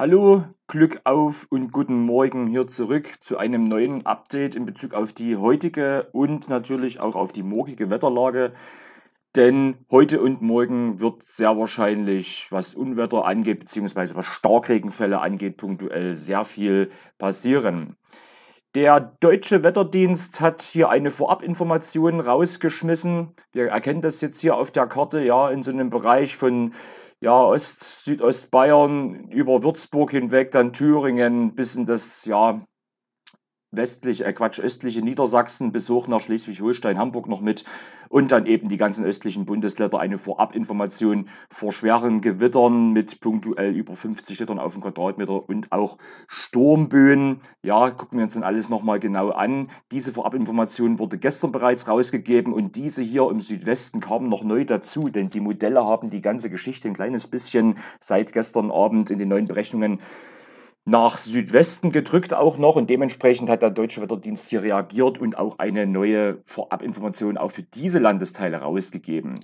Hallo, Glück auf und guten Morgen hier zurück zu einem neuen Update in Bezug auf die heutige und natürlich auch auf die morgige Wetterlage. Denn heute und morgen wird sehr wahrscheinlich, was Unwetter angeht, beziehungsweise was Starkregenfälle angeht, punktuell sehr viel passieren. Der deutsche Wetterdienst hat hier eine Vorabinformation rausgeschmissen. Wir erkennen das jetzt hier auf der Karte, ja, in so einem Bereich von ja, Ost, Südostbayern über Würzburg hinweg, dann Thüringen, bis in das, ja, westlich, äh Quatsch, östliche Niedersachsen bis hoch nach Schleswig-Holstein, Hamburg noch mit und dann eben die ganzen östlichen Bundesländer eine Vorabinformation vor schweren Gewittern mit punktuell über 50 Litern auf dem Quadratmeter und auch Sturmböen. Ja, gucken wir uns dann alles nochmal genau an. Diese Vorabinformation wurde gestern bereits rausgegeben und diese hier im Südwesten kamen noch neu dazu, denn die Modelle haben die ganze Geschichte ein kleines bisschen seit gestern Abend in den neuen Berechnungen nach Südwesten gedrückt auch noch und dementsprechend hat der Deutsche Wetterdienst hier reagiert und auch eine neue Vorabinformation auch für diese Landesteile rausgegeben.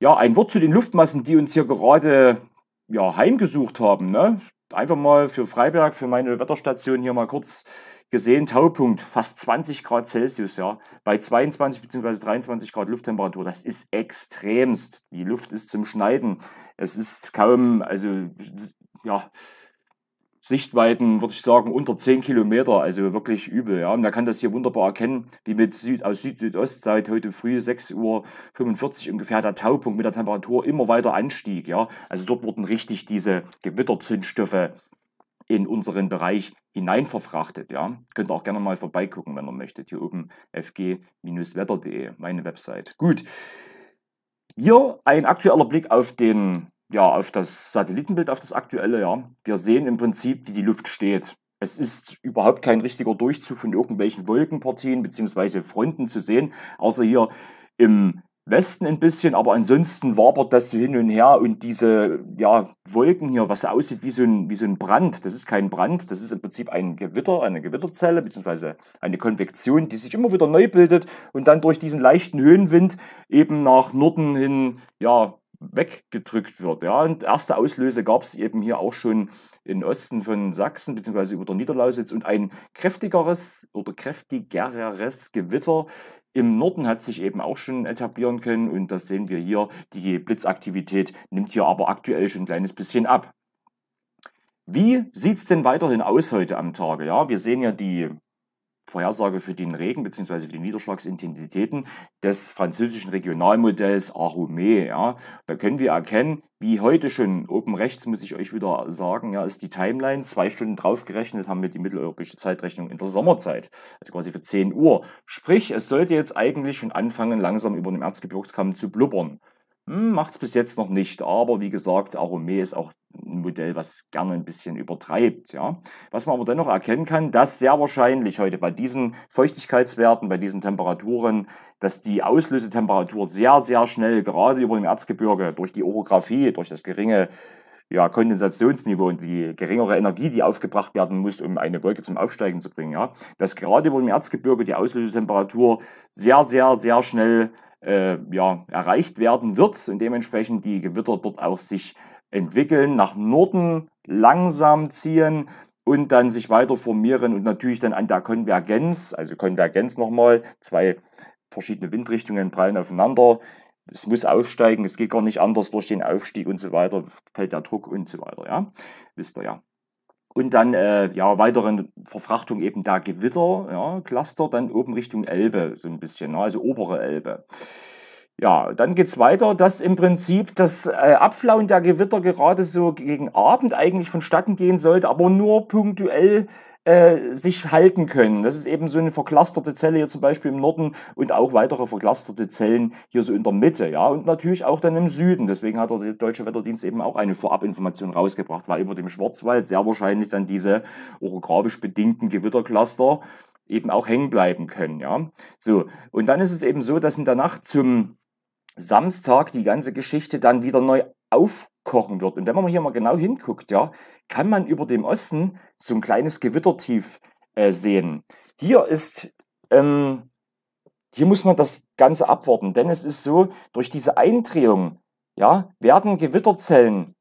Ja, ein Wort zu den Luftmassen, die uns hier gerade ja, heimgesucht haben. Ne? Einfach mal für Freiberg, für meine Wetterstation hier mal kurz gesehen, Taupunkt, fast 20 Grad Celsius, ja, bei 22 bzw. 23 Grad Lufttemperatur. Das ist extremst. Die Luft ist zum Schneiden. Es ist kaum, also ja, Sichtweiten, würde ich sagen, unter 10 Kilometer, also wirklich übel. Ja. Und man kann das hier wunderbar erkennen, wie mit Süd, aus Süd-Südostzeit heute früh 6.45 Uhr ungefähr der Taupunkt mit der Temperatur immer weiter anstieg. Ja. Also dort wurden richtig diese Gewitterzündstoffe in unseren Bereich hinein verfrachtet. Ja. Könnt ihr auch gerne mal vorbeigucken, wenn ihr möchtet. Hier oben fg-wetter.de, meine Website. Gut. Hier ein aktueller Blick auf den ja, auf das Satellitenbild, auf das aktuelle, ja. Wir sehen im Prinzip, wie die Luft steht. Es ist überhaupt kein richtiger Durchzug von irgendwelchen Wolkenpartien bzw. Fronten zu sehen, außer hier im Westen ein bisschen, aber ansonsten wabert das so hin und her und diese ja, Wolken hier, was aussieht wie so, ein, wie so ein Brand, das ist kein Brand, das ist im Prinzip ein Gewitter, eine Gewitterzelle bzw. eine Konvektion, die sich immer wieder neu bildet und dann durch diesen leichten Höhenwind eben nach Norden hin ja, weggedrückt wird. Ja, und erste Auslöse gab es eben hier auch schon im Osten von Sachsen bzw. über der Niederlausitz und ein kräftigeres oder kräftigeres Gewitter im Norden hat sich eben auch schon etablieren können und das sehen wir hier. Die Blitzaktivität nimmt hier aber aktuell schon ein kleines bisschen ab. Wie sieht es denn weiterhin aus heute am Tage? Ja, wir sehen ja die Vorhersage für den Regen bzw. für die Niederschlagsintensitäten des französischen Regionalmodells Arumé. Ja. Da können wir erkennen, wie heute schon, oben rechts muss ich euch wieder sagen, ja, ist die Timeline. Zwei Stunden draufgerechnet haben wir die mitteleuropäische Zeitrechnung in der Sommerzeit, also quasi für 10 Uhr. Sprich, es sollte jetzt eigentlich schon anfangen, langsam über dem Erzgebirgskamm zu blubbern. Hm, Macht es bis jetzt noch nicht, aber wie gesagt, Arome ist auch ein Modell, was gerne ein bisschen übertreibt. Ja. Was man aber dennoch erkennen kann, dass sehr wahrscheinlich heute bei diesen Feuchtigkeitswerten, bei diesen Temperaturen, dass die Auslösetemperatur sehr, sehr schnell, gerade über dem Erzgebirge, durch die Orographie, durch das geringe ja, Kondensationsniveau und die geringere Energie, die aufgebracht werden muss, um eine Wolke zum Aufsteigen zu bringen, ja, dass gerade über dem Erzgebirge die Auslösetemperatur sehr, sehr, sehr schnell äh, ja, erreicht werden wird und dementsprechend die Gewitter dort auch sich entwickeln, nach Norden langsam ziehen und dann sich weiter formieren und natürlich dann an der Konvergenz, also Konvergenz nochmal, zwei verschiedene Windrichtungen prallen aufeinander. Es muss aufsteigen, es geht gar nicht anders durch den Aufstieg und so weiter, fällt der Druck und so weiter, ja. Wisst ihr ja und dann äh, ja weiteren Verfrachtung eben da Gewitter, ja, Cluster dann oben Richtung Elbe so ein bisschen, ne? also obere Elbe. Ja, dann geht's weiter, dass im Prinzip das äh, Abflauen der Gewitter gerade so gegen Abend eigentlich vonstatten gehen sollte, aber nur punktuell äh, sich halten können. Das ist eben so eine verklasterte Zelle hier zum Beispiel im Norden und auch weitere verklasterte Zellen hier so in der Mitte, ja, und natürlich auch dann im Süden. Deswegen hat der Deutsche Wetterdienst eben auch eine Vorabinformation rausgebracht, weil über dem Schwarzwald sehr wahrscheinlich dann diese orographisch bedingten Gewittercluster eben auch hängen bleiben können, ja. So, und dann ist es eben so, dass in der Nacht zum Samstag die ganze Geschichte dann wieder neu auf kochen wird. Und wenn man hier mal genau hinguckt, ja, kann man über dem Osten so ein kleines Gewittertief äh, sehen. Hier ist, ähm, hier muss man das Ganze abwarten, denn es ist so, durch diese Eindrehung ja, werden Gewitterzellen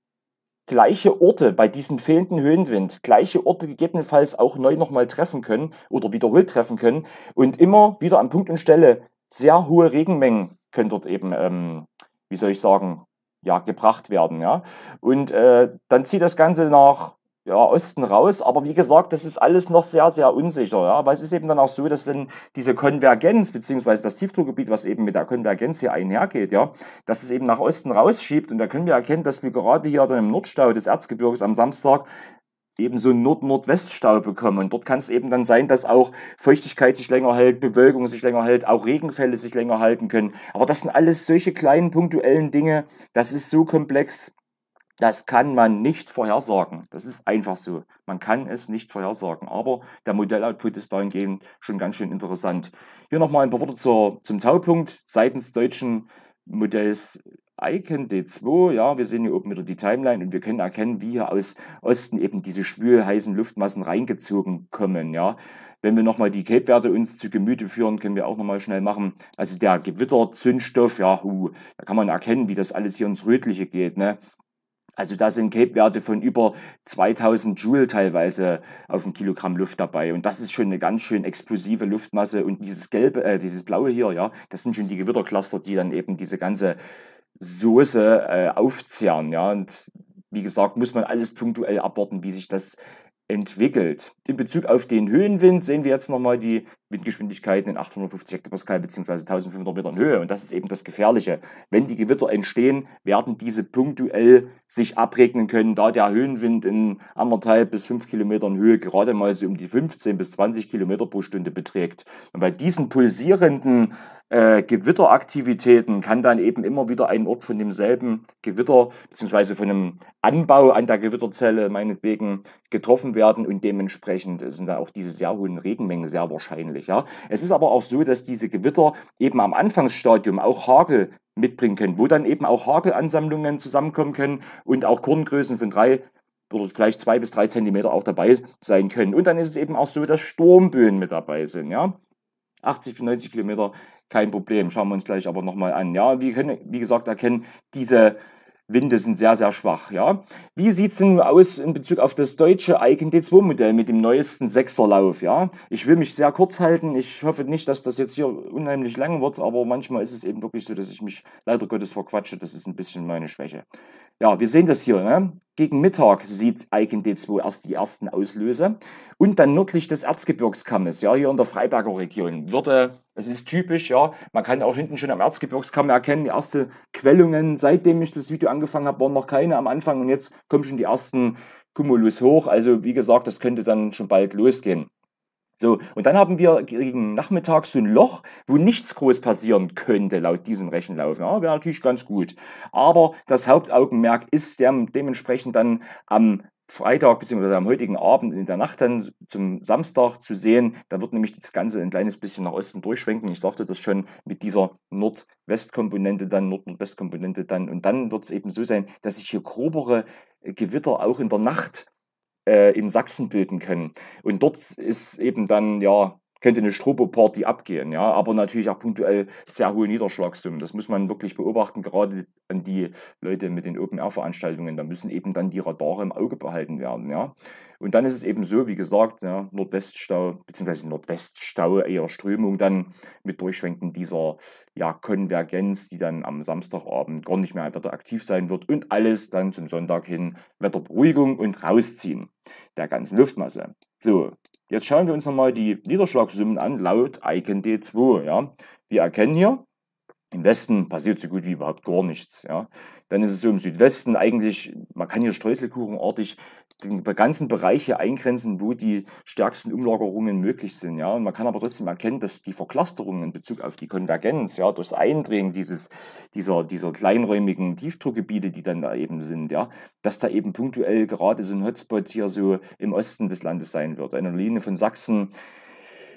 gleiche Orte bei diesem fehlenden Höhenwind, gleiche Orte gegebenenfalls auch neu nochmal treffen können oder wiederholt treffen können und immer wieder an Punkt und Stelle sehr hohe Regenmengen können dort eben, ähm, wie soll ich sagen, ja, gebracht werden. Ja? Und äh, dann zieht das Ganze nach ja, Osten raus. Aber wie gesagt, das ist alles noch sehr, sehr unsicher. Ja? Aber es ist eben dann auch so, dass wenn diese Konvergenz, beziehungsweise das Tiefdruckgebiet, was eben mit der Konvergenz hier einhergeht, ja, dass es eben nach Osten rausschiebt. Und da können wir erkennen, dass wir gerade hier dann im Nordstau des Erzgebirges am Samstag eben so einen Nord-Nordweststau bekommen. Und dort kann es eben dann sein, dass auch Feuchtigkeit sich länger hält, Bewölkung sich länger hält, auch Regenfälle sich länger halten können. Aber das sind alles solche kleinen punktuellen Dinge. Das ist so komplex. Das kann man nicht vorhersagen. Das ist einfach so. Man kann es nicht vorhersagen. Aber der Modelloutput ist dahingehend schon ganz schön interessant. Hier nochmal ein paar Worte zur, zum Taupunkt seitens deutschen Modells Icon D2, ja, wir sehen hier oben wieder die Timeline und wir können erkennen, wie hier aus Osten eben diese schwülheißen Luftmassen reingezogen kommen, ja. Wenn wir nochmal die Cape-Werte uns zu Gemüte führen, können wir auch nochmal schnell machen. Also der Gewitterzündstoff, ja, hu, da kann man erkennen, wie das alles hier ins Rötliche geht, ne. Also da sind Cape-Werte von über 2000 Joule teilweise auf ein Kilogramm Luft dabei. Und das ist schon eine ganz schön explosive Luftmasse. Und dieses gelbe, äh, dieses blaue hier, ja, das sind schon die Gewittercluster, die dann eben diese ganze Soße äh, aufzehren. Ja? Und wie gesagt, muss man alles punktuell abwarten, wie sich das entwickelt. In Bezug auf den Höhenwind sehen wir jetzt nochmal die Windgeschwindigkeiten in 850 Hektopascal bzw. 1500 Metern Höhe. Und das ist eben das Gefährliche. Wenn die Gewitter entstehen, werden diese punktuell sich abregnen können, da der Höhenwind in anderthalb bis fünf Kilometern Höhe gerade mal so um die 15 bis 20 Kilometer pro Stunde beträgt. Und bei diesen pulsierenden äh, Gewitteraktivitäten kann dann eben immer wieder ein Ort von demselben Gewitter bzw. von einem Anbau an der Gewitterzelle meinetwegen getroffen werden und dementsprechend sind da auch diese sehr hohen Regenmengen sehr wahrscheinlich. Ja. Es ist aber auch so, dass diese Gewitter eben am Anfangsstadium auch Hagel mitbringen können, wo dann eben auch Hagelansammlungen zusammenkommen können und auch Korngrößen von drei oder vielleicht zwei bis drei Zentimeter auch dabei sein können. Und dann ist es eben auch so, dass Sturmböen mit dabei sind. Ja. 80 bis 90 Kilometer kein Problem, schauen wir uns gleich aber nochmal an. Ja, wir können, wie gesagt, erkennen, diese Winde sind sehr, sehr schwach. Ja? Wie sieht es denn aus in Bezug auf das deutsche Icon D2-Modell mit dem neuesten Sechserlauf? Ja? Ich will mich sehr kurz halten. Ich hoffe nicht, dass das jetzt hier unheimlich lang wird, aber manchmal ist es eben wirklich so, dass ich mich leider Gottes verquatsche. Das ist ein bisschen meine Schwäche. Ja, wir sehen das hier. Ne? Gegen Mittag sieht Icon D2 erst die ersten Auslöse. Und dann nördlich des Erzgebirgskammes, ja, hier in der Freiberger Region, würde, es ist typisch, ja, man kann auch hinten schon am Erzgebirgskamm erkennen, die ersten Quellungen, seitdem ich das Video angefangen habe, waren noch keine am Anfang und jetzt kommen schon die ersten Cumulus hoch. Also, wie gesagt, das könnte dann schon bald losgehen. So, und dann haben wir gegen Nachmittag so ein Loch, wo nichts groß passieren könnte, laut diesem Rechenlauf. Ja, wäre natürlich ganz gut. Aber das Hauptaugenmerk ist der, dementsprechend dann am Freitag bzw. am heutigen Abend in der Nacht dann zum Samstag zu sehen. Da wird nämlich das Ganze ein kleines bisschen nach Osten durchschwenken. Ich sagte das schon mit dieser Nord-West-Komponente dann, nord nordwest dann. Und dann wird es eben so sein, dass sich hier grobere Gewitter auch in der Nacht äh, in Sachsen bilden können. Und dort ist eben dann ja könnte eine Strobo-Party abgehen, ja, aber natürlich auch punktuell sehr hohe Niederschlagssummen. Das muss man wirklich beobachten, gerade an die Leute mit den Open-Air-Veranstaltungen. Da müssen eben dann die Radare im Auge behalten werden, ja. Und dann ist es eben so, wie gesagt, ja, Nordweststau, beziehungsweise Nordweststau eher Strömung dann mit Durchschwenken dieser ja, Konvergenz, die dann am Samstagabend gar nicht mehr einfach aktiv sein wird und alles dann zum Sonntag hin Wetterberuhigung und rausziehen der ganzen Luftmasse. So, Jetzt schauen wir uns nochmal die Niederschlagssummen an laut Icon D2. Ja. Wir erkennen hier, im Westen passiert so gut wie überhaupt gar nichts. Ja. Dann ist es so im Südwesten eigentlich, man kann hier streuselkuchenartig den ganzen Bereich hier eingrenzen, wo die stärksten Umlagerungen möglich sind. Ja. Und man kann aber trotzdem erkennen, dass die Verklasterungen in Bezug auf die Konvergenz, ja, durchs Eindrehen dieses, dieser, dieser kleinräumigen Tiefdruckgebiete, die dann da eben sind, ja, dass da eben punktuell gerade so ein Hotspot hier so im Osten des Landes sein wird. Eine Linie von Sachsen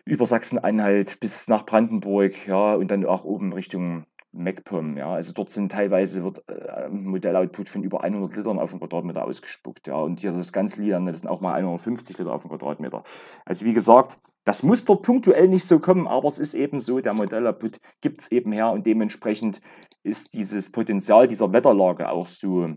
über Sachsen-Anhalt bis nach Brandenburg, ja, und dann auch oben Richtung MacPom. Ja. Also dort sind teilweise wird äh, Modelloutput von über 100 Litern auf den Quadratmeter ausgespuckt. Ja. Und hier das ganze Liederne, das sind auch mal 150 Liter auf den Quadratmeter. Also wie gesagt, das muss dort punktuell nicht so kommen, aber es ist eben so, der Modelloutput gibt es eben her und dementsprechend ist dieses Potenzial dieser Wetterlage auch so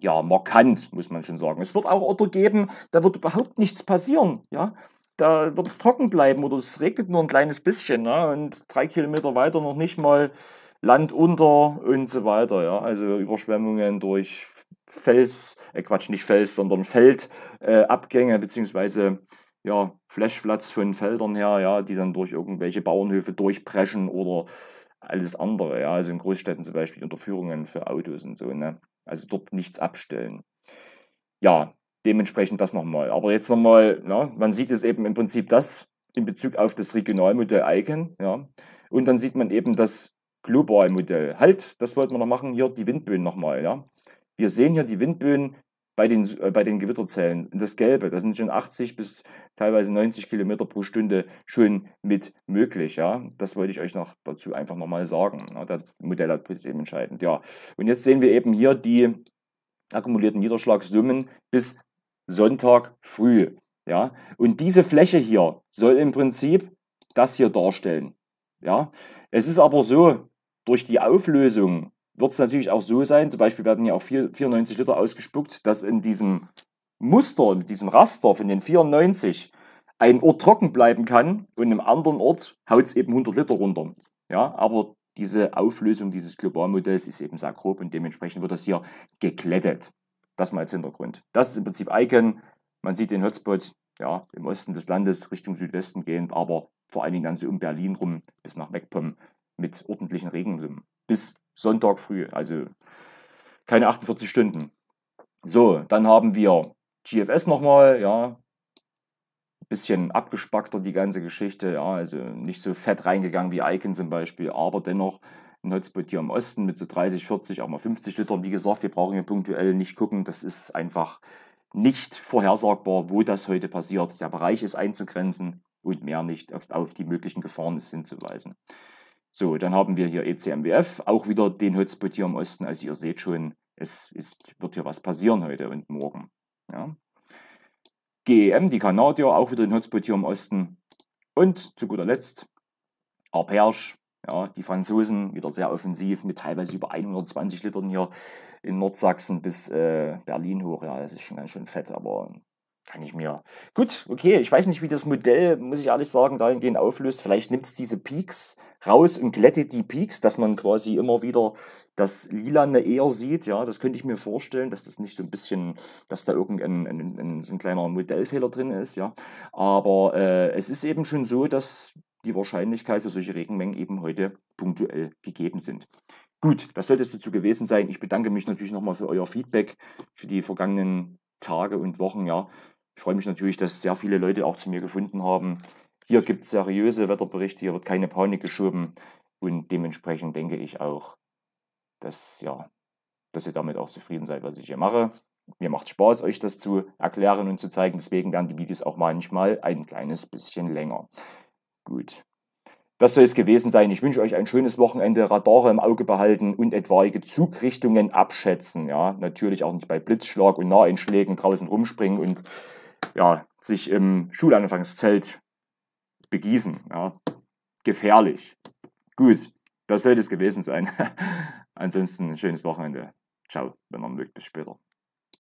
ja, markant, muss man schon sagen. Es wird auch Orte geben, da wird überhaupt nichts passieren. Ja da wird es trocken bleiben oder es regnet nur ein kleines bisschen. Ne? Und drei Kilometer weiter noch nicht mal Land unter und so weiter. Ja? Also Überschwemmungen durch Fels, äh Quatsch, nicht Fels, sondern Feldabgänge, äh, beziehungsweise ja, Flashplatz von Feldern her, ja, die dann durch irgendwelche Bauernhöfe durchpreschen oder alles andere. Ja? Also in Großstädten zum Beispiel Unterführungen für Autos und so. Ne? Also dort nichts abstellen. Ja, dementsprechend das nochmal. Aber jetzt nochmal, ja, man sieht es eben im Prinzip das in Bezug auf das Regionalmodell Icon. Ja. Und dann sieht man eben das Modell. Halt, das wollten wir noch machen, hier die Windböen nochmal. Ja. Wir sehen hier die Windböen bei den, äh, bei den Gewitterzellen. Das Gelbe, das sind schon 80 bis teilweise 90 Kilometer pro Stunde schon mit möglich. Ja. Das wollte ich euch noch dazu einfach nochmal sagen. Ja. Das Modell hat ist eben entscheidend. Ja. Und jetzt sehen wir eben hier die akkumulierten Niederschlagssummen bis Sonntag früh. Ja? Und diese Fläche hier soll im Prinzip das hier darstellen. Ja? Es ist aber so, durch die Auflösung wird es natürlich auch so sein, zum Beispiel werden hier auch 94 Liter ausgespuckt, dass in diesem Muster, in diesem Raster von den 94 ein Ort trocken bleiben kann und im anderen Ort haut es eben 100 Liter runter. Ja, aber diese Auflösung dieses Globalmodells ist eben sehr grob und dementsprechend wird das hier geklettet. Das mal als Hintergrund. Das ist im Prinzip Icon. Man sieht den Hotspot ja, im Osten des Landes Richtung Südwesten gehend, aber vor allen Dingen dann so um Berlin rum bis nach Meckpomm mit ordentlichen Regensummen. Bis Sonntag früh, also keine 48 Stunden. So, dann haben wir GFS nochmal, ja, bisschen abgespackter die ganze Geschichte, ja, also nicht so fett reingegangen wie Icon zum Beispiel, aber dennoch ein Hotspot hier im Osten mit so 30, 40, auch mal 50 Litern. Wie gesagt, wir brauchen hier punktuell nicht gucken. Das ist einfach nicht vorhersagbar, wo das heute passiert. Der Bereich ist einzugrenzen und mehr nicht auf, auf die möglichen Gefahren ist hinzuweisen. So, dann haben wir hier ECMWF, auch wieder den Hotspot hier im Osten. Also ihr seht schon, es ist, wird hier was passieren heute und morgen. Ja. GEM, die Kanadier, auch wieder den Hotspot hier im Osten. Und zu guter Letzt Arperge, ja, die Franzosen wieder sehr offensiv mit teilweise über 120 Litern hier in Nordsachsen bis äh, Berlin hoch. Ja, das ist schon ganz schön fett, aber kann ich mir. Gut, okay, ich weiß nicht, wie das Modell, muss ich ehrlich sagen, dahingehend auflöst. Vielleicht nimmt es diese Peaks raus und glättet die Peaks, dass man quasi immer wieder das Lilane eher sieht. Ja, das könnte ich mir vorstellen, dass das nicht so ein bisschen, dass da irgendein ein, ein, ein, kleiner Modellfehler drin ist. Ja, aber äh, es ist eben schon so, dass die Wahrscheinlichkeit für solche Regenmengen eben heute punktuell gegeben sind. Gut, das sollte es dazu gewesen sein. Ich bedanke mich natürlich nochmal für euer Feedback für die vergangenen Tage und Wochen. Ja. Ich freue mich natürlich, dass sehr viele Leute auch zu mir gefunden haben. Hier gibt es seriöse Wetterberichte, hier wird keine Panik geschoben und dementsprechend denke ich auch, dass, ja, dass ihr damit auch zufrieden seid, was ich hier mache. Mir macht Spaß, euch das zu erklären und zu zeigen. Deswegen werden die Videos auch manchmal ein kleines bisschen länger. Gut. Das soll es gewesen sein. Ich wünsche euch ein schönes Wochenende. Radare im Auge behalten und etwaige Zugrichtungen abschätzen. Ja, natürlich auch nicht bei Blitzschlag und Naheinschlägen draußen rumspringen und ja, sich im Schulanfangszelt begießen. Ja, gefährlich. Gut, das soll es gewesen sein. Ansonsten ein schönes Wochenende. Ciao, wenn man mögt. Bis später.